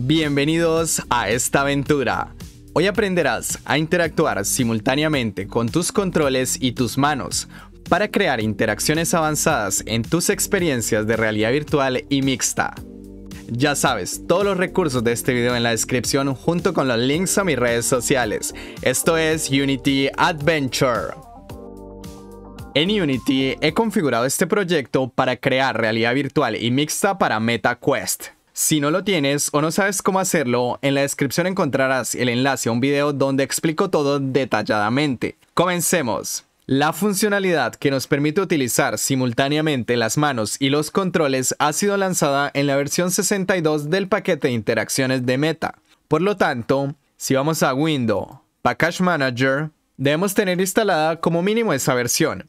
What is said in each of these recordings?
Bienvenidos a esta aventura. Hoy aprenderás a interactuar simultáneamente con tus controles y tus manos para crear interacciones avanzadas en tus experiencias de realidad virtual y mixta. Ya sabes, todos los recursos de este video en la descripción junto con los links a mis redes sociales. Esto es Unity Adventure. En Unity he configurado este proyecto para crear realidad virtual y mixta para MetaQuest. Si no lo tienes o no sabes cómo hacerlo, en la descripción encontrarás el enlace a un video donde explico todo detalladamente. Comencemos. La funcionalidad que nos permite utilizar simultáneamente las manos y los controles ha sido lanzada en la versión 62 del paquete de interacciones de Meta. Por lo tanto, si vamos a Windows, Package Manager, debemos tener instalada como mínimo esa versión.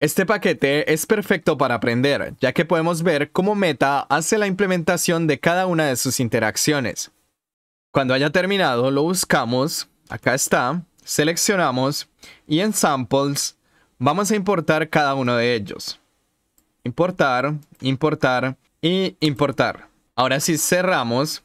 Este paquete es perfecto para aprender, ya que podemos ver cómo Meta hace la implementación de cada una de sus interacciones. Cuando haya terminado, lo buscamos, acá está, seleccionamos y en Samples vamos a importar cada uno de ellos. Importar, importar y importar. Ahora si cerramos,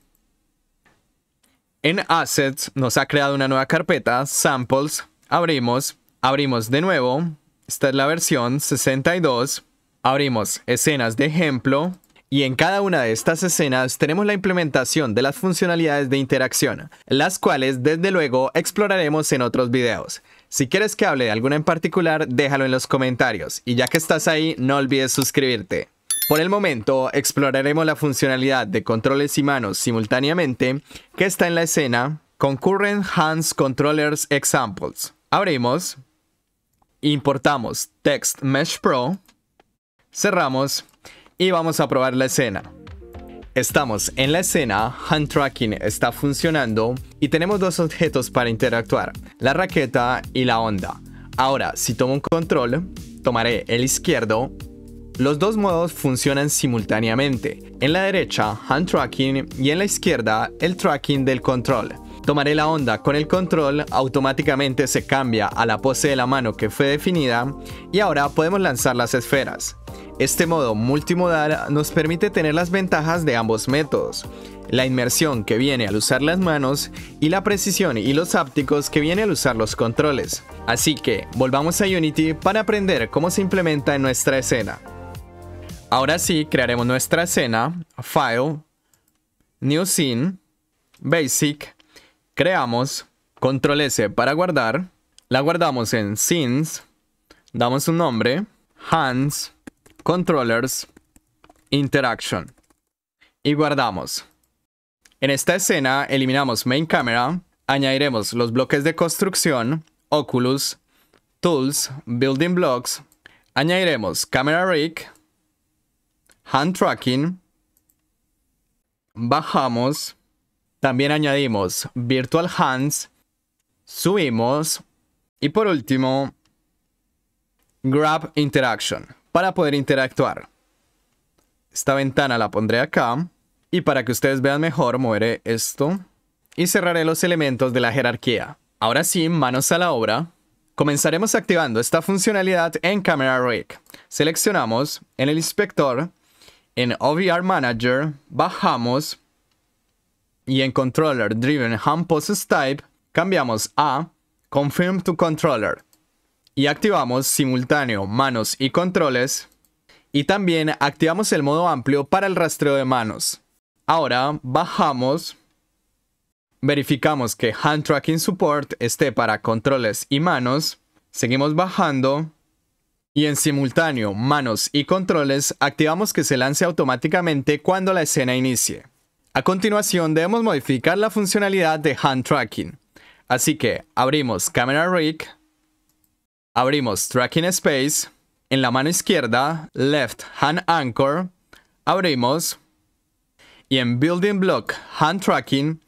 en Assets nos ha creado una nueva carpeta, Samples, abrimos, abrimos de nuevo, esta es la versión 62. Abrimos escenas de ejemplo y en cada una de estas escenas tenemos la implementación de las funcionalidades de interacción, las cuales desde luego exploraremos en otros videos. Si quieres que hable de alguna en particular, déjalo en los comentarios y ya que estás ahí, no olvides suscribirte. Por el momento, exploraremos la funcionalidad de controles y manos simultáneamente que está en la escena Concurrent Hands Controllers Examples. Abrimos Importamos Text Mesh Pro. Cerramos y vamos a probar la escena. Estamos en la escena, hand tracking está funcionando y tenemos dos objetos para interactuar, la raqueta y la onda. Ahora, si tomo un control, tomaré el izquierdo. Los dos modos funcionan simultáneamente. En la derecha, hand tracking y en la izquierda, el tracking del control. Tomaré la onda con el control, automáticamente se cambia a la pose de la mano que fue definida y ahora podemos lanzar las esferas. Este modo multimodal nos permite tener las ventajas de ambos métodos, la inmersión que viene al usar las manos y la precisión y los hápticos que viene al usar los controles. Así que volvamos a Unity para aprender cómo se implementa en nuestra escena. Ahora sí, crearemos nuestra escena, File, New Scene, Basic, Creamos control S para guardar. La guardamos en scenes. Damos un nombre. Hands. Controllers. Interaction. Y guardamos. En esta escena eliminamos main camera. Añadiremos los bloques de construcción. Oculus. Tools. Building blocks. Añadiremos camera rig. Hand tracking. Bajamos también añadimos Virtual Hands, subimos y por último Grab Interaction para poder interactuar. Esta ventana la pondré acá y para que ustedes vean mejor moveré esto y cerraré los elementos de la jerarquía. Ahora sí, manos a la obra. Comenzaremos activando esta funcionalidad en Camera Rig. Seleccionamos en el inspector, en OVR Manager, bajamos y en Controller Driven Hand Poses Type cambiamos a Confirm to Controller y activamos simultáneo manos y controles y también activamos el modo amplio para el rastreo de manos. Ahora bajamos, verificamos que Hand Tracking Support esté para controles y manos, seguimos bajando y en simultáneo manos y controles activamos que se lance automáticamente cuando la escena inicie. A continuación debemos modificar la funcionalidad de Hand Tracking. Así que abrimos Camera Rig, abrimos Tracking Space, en la mano izquierda Left Hand Anchor, abrimos y en Building Block Hand Tracking,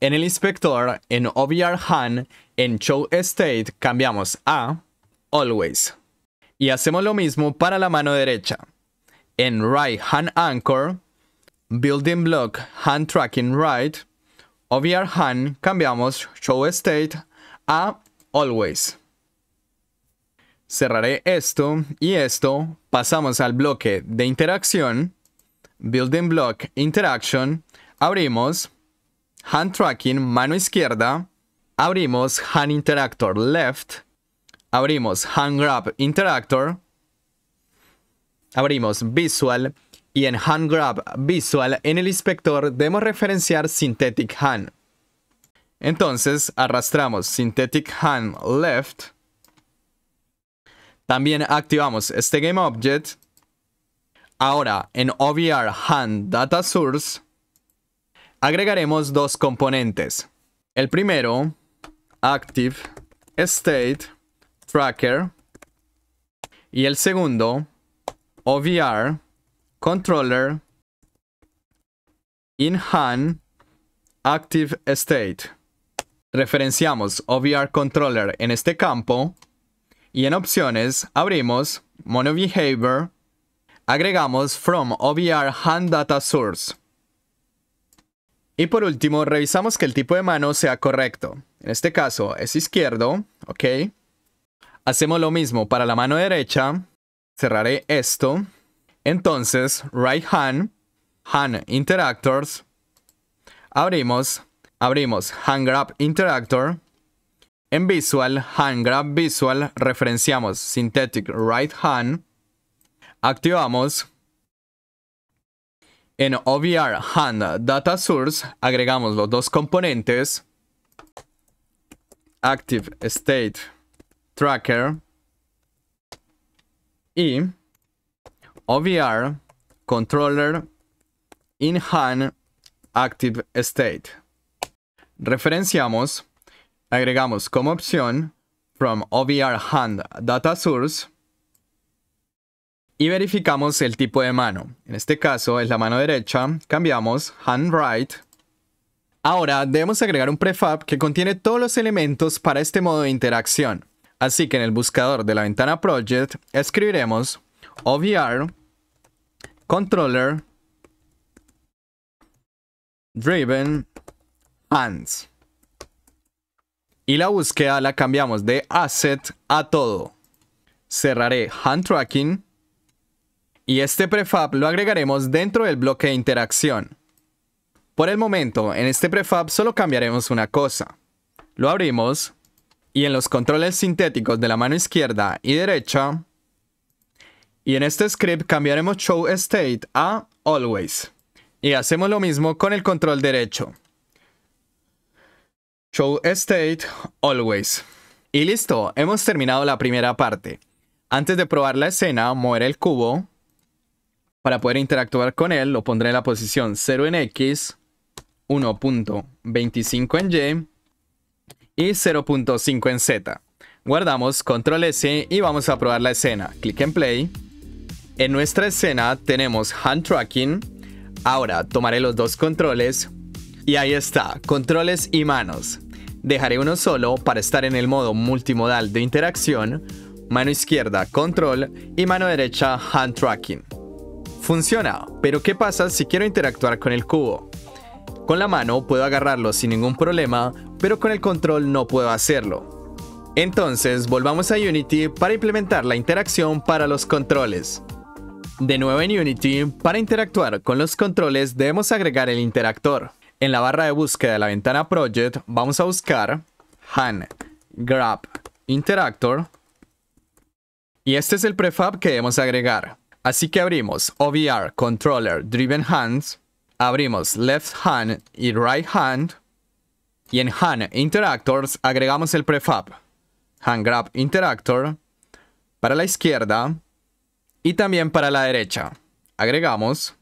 en el inspector, en OVR Hand, en Show State cambiamos a Always. Y hacemos lo mismo para la mano derecha. En Right Hand Anchor, Building Block Hand Tracking Right, OVR Hand cambiamos Show State a Always. Cerraré esto y esto, pasamos al bloque de interacción, Building Block Interaction, abrimos Hand Tracking mano izquierda, abrimos Hand Interactor Left, abrimos Hand Grab Interactor, abrimos Visual y en Hand Grab Visual en el inspector debemos referenciar Synthetic Hand. Entonces arrastramos Synthetic Hand Left. También activamos este GameObject. Ahora en OVR Hand Data Source agregaremos dos componentes. El primero, Active State Tracker. Y el segundo, OVR controller in HAND active state. Referenciamos OVR controller en este campo y en opciones abrimos mono behavior, agregamos from OVR HAND data source. Y por último, revisamos que el tipo de mano sea correcto. En este caso es izquierdo, ok. Hacemos lo mismo para la mano derecha. Cerraré esto. Entonces, right hand, hand interactors, abrimos, abrimos hand grab interactor. En visual, hand grab visual, referenciamos synthetic right hand, activamos. En OVR hand data source, agregamos los dos componentes, active state tracker y OVR controller in hand active state. Referenciamos, agregamos como opción from OVR hand data source y verificamos el tipo de mano. En este caso es la mano derecha, cambiamos hand right. Ahora debemos agregar un prefab que contiene todos los elementos para este modo de interacción. Así que en el buscador de la ventana project escribiremos OVR, controller, driven, hands. Y la búsqueda la cambiamos de asset a todo. Cerraré hand tracking y este prefab lo agregaremos dentro del bloque de interacción. Por el momento, en este prefab solo cambiaremos una cosa. Lo abrimos y en los controles sintéticos de la mano izquierda y derecha y en este script cambiaremos show state a always. Y hacemos lo mismo con el control derecho. Show state always. Y listo, hemos terminado la primera parte. Antes de probar la escena, mover el cubo. Para poder interactuar con él, lo pondré en la posición 0 en X, 1.25 en Y y 0.5 en Z. Guardamos control S y vamos a probar la escena. Clic en play. En nuestra escena tenemos hand tracking. Ahora tomaré los dos controles. Y ahí está, controles y manos. Dejaré uno solo para estar en el modo multimodal de interacción. Mano izquierda, control y mano derecha, hand tracking. Funciona, pero ¿qué pasa si quiero interactuar con el cubo? Con la mano puedo agarrarlo sin ningún problema, pero con el control no puedo hacerlo. Entonces volvamos a Unity para implementar la interacción para los controles. De nuevo en Unity, para interactuar con los controles debemos agregar el interactor. En la barra de búsqueda de la ventana Project vamos a buscar Han Grab Interactor y este es el prefab que debemos agregar. Así que abrimos OVR Controller Driven Hands, abrimos Left Hand y Right Hand y en Hand Interactors agregamos el prefab. Hand Grab Interactor. Para la izquierda y también para la derecha. Agregamos.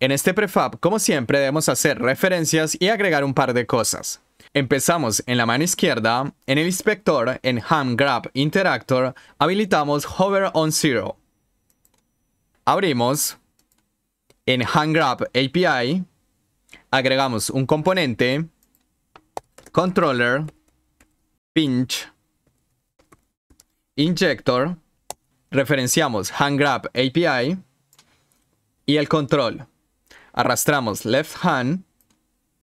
En este prefab, como siempre, debemos hacer referencias y agregar un par de cosas. Empezamos en la mano izquierda, en el inspector, en Hand Grab Interactor, habilitamos Hover on Zero. Abrimos. En handgrab Grab API, agregamos un componente, controller, pinch, injector, referenciamos Grab API y el control. Arrastramos left hand.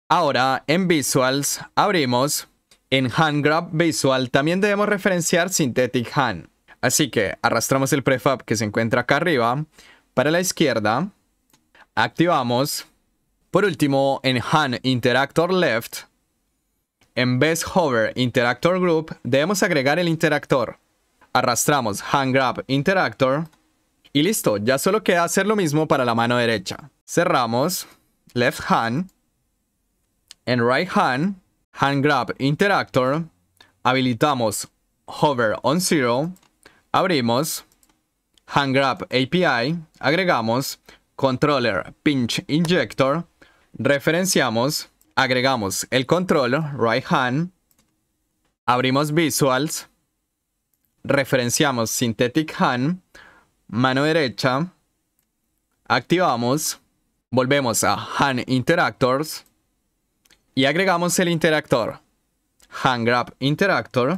Ahora en visuals abrimos. En Grab visual también debemos referenciar synthetic hand. Así que arrastramos el prefab que se encuentra acá arriba para la izquierda. Activamos. Por último, en hand interactor left, en best hover interactor group debemos agregar el interactor. Arrastramos Hand Grab Interactor. Y listo, ya solo queda hacer lo mismo para la mano derecha. Cerramos. Left Hand. En Right Hand. Hand Grab Interactor. Habilitamos Hover on Zero. Abrimos. Hand Grab API. Agregamos. Controller Pinch Injector. Referenciamos. Agregamos el control, right hand. Abrimos visuals referenciamos Synthetic Han, mano derecha, activamos, volvemos a hand Interactors y agregamos el interactor hand grab interactor.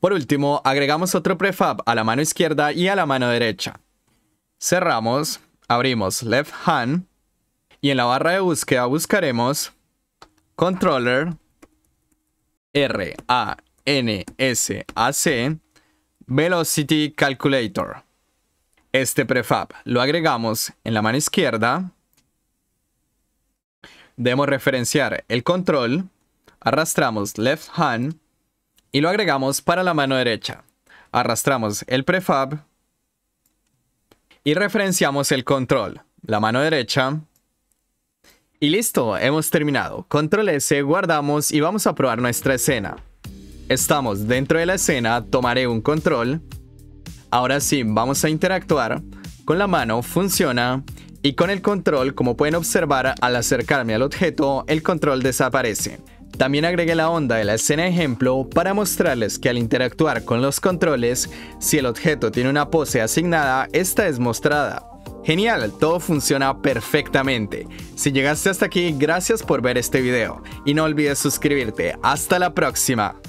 Por último, agregamos otro prefab a la mano izquierda y a la mano derecha. Cerramos, abrimos left hand y en la barra de búsqueda buscaremos controller R A N S A C Velocity Calculator. Este prefab lo agregamos en la mano izquierda. Debemos referenciar el control. Arrastramos left hand y lo agregamos para la mano derecha. Arrastramos el prefab y referenciamos el control, la mano derecha. Y listo, hemos terminado. Control S, guardamos y vamos a probar nuestra escena. Estamos dentro de la escena, tomaré un control. Ahora sí, vamos a interactuar. Con la mano funciona y con el control, como pueden observar, al acercarme al objeto, el control desaparece. También agregué la onda de la escena ejemplo para mostrarles que al interactuar con los controles, si el objeto tiene una pose asignada, esta es mostrada. Genial, todo funciona perfectamente. Si llegaste hasta aquí, gracias por ver este video y no olvides suscribirte. Hasta la próxima.